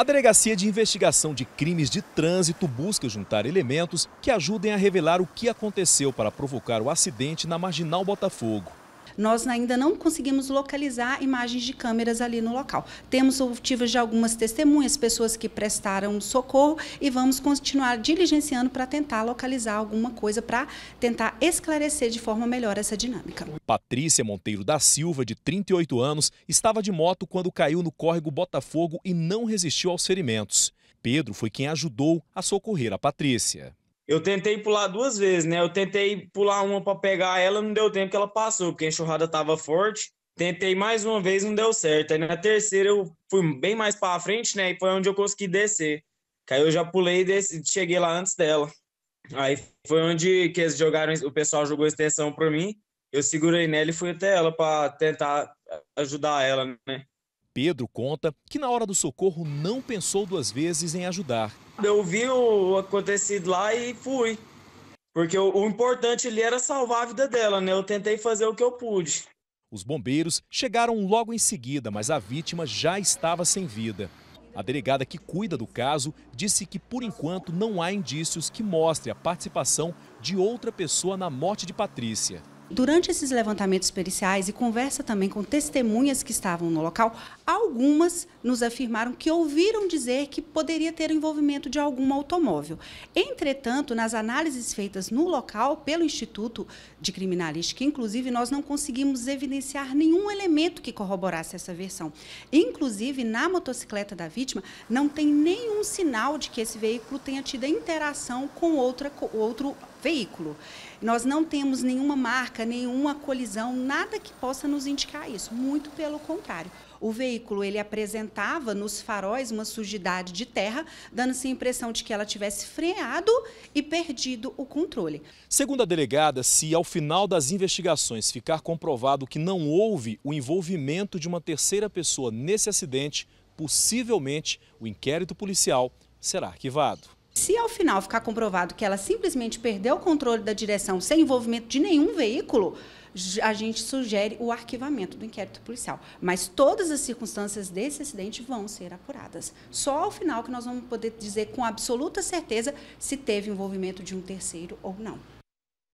A Delegacia de Investigação de Crimes de Trânsito busca juntar elementos que ajudem a revelar o que aconteceu para provocar o acidente na Marginal Botafogo. Nós ainda não conseguimos localizar imagens de câmeras ali no local. Temos obtivas de algumas testemunhas, pessoas que prestaram socorro e vamos continuar diligenciando para tentar localizar alguma coisa para tentar esclarecer de forma melhor essa dinâmica. Patrícia Monteiro da Silva, de 38 anos, estava de moto quando caiu no córrego Botafogo e não resistiu aos ferimentos. Pedro foi quem ajudou a socorrer a Patrícia. Eu tentei pular duas vezes, né? Eu tentei pular uma para pegar ela, não deu tempo que ela passou, porque a enxurrada tava forte. Tentei mais uma vez, não deu certo. Aí na terceira eu fui bem mais para frente, né? E foi onde eu consegui descer. Que aí eu já pulei e desci, cheguei lá antes dela. Aí foi onde que eles jogaram, o pessoal jogou extensão para mim. Eu segurei nela e fui até ela para tentar ajudar ela, né? Pedro conta que na hora do socorro não pensou duas vezes em ajudar. Eu vi o acontecido lá e fui. Porque o, o importante ali era salvar a vida dela, né? Eu tentei fazer o que eu pude. Os bombeiros chegaram logo em seguida, mas a vítima já estava sem vida. A delegada que cuida do caso disse que, por enquanto, não há indícios que mostrem a participação de outra pessoa na morte de Patrícia. Durante esses levantamentos periciais e conversa também com testemunhas que estavam no local, algumas nos afirmaram que ouviram dizer que poderia ter envolvimento de algum automóvel. Entretanto, nas análises feitas no local pelo Instituto de Criminalística, inclusive, nós não conseguimos evidenciar nenhum elemento que corroborasse essa versão. Inclusive, na motocicleta da vítima, não tem nenhum sinal de que esse veículo tenha tido interação com outra, outro veículo. Nós não temos nenhuma marca nenhuma colisão, nada que possa nos indicar isso. Muito pelo contrário. O veículo ele apresentava nos faróis uma sujidade de terra, dando-se a impressão de que ela tivesse freado e perdido o controle. Segundo a delegada, se ao final das investigações ficar comprovado que não houve o envolvimento de uma terceira pessoa nesse acidente, possivelmente o inquérito policial será arquivado. Se ao final ficar comprovado que ela simplesmente perdeu o controle da direção sem envolvimento de nenhum veículo, a gente sugere o arquivamento do inquérito policial. Mas todas as circunstâncias desse acidente vão ser apuradas. Só ao final que nós vamos poder dizer com absoluta certeza se teve envolvimento de um terceiro ou não.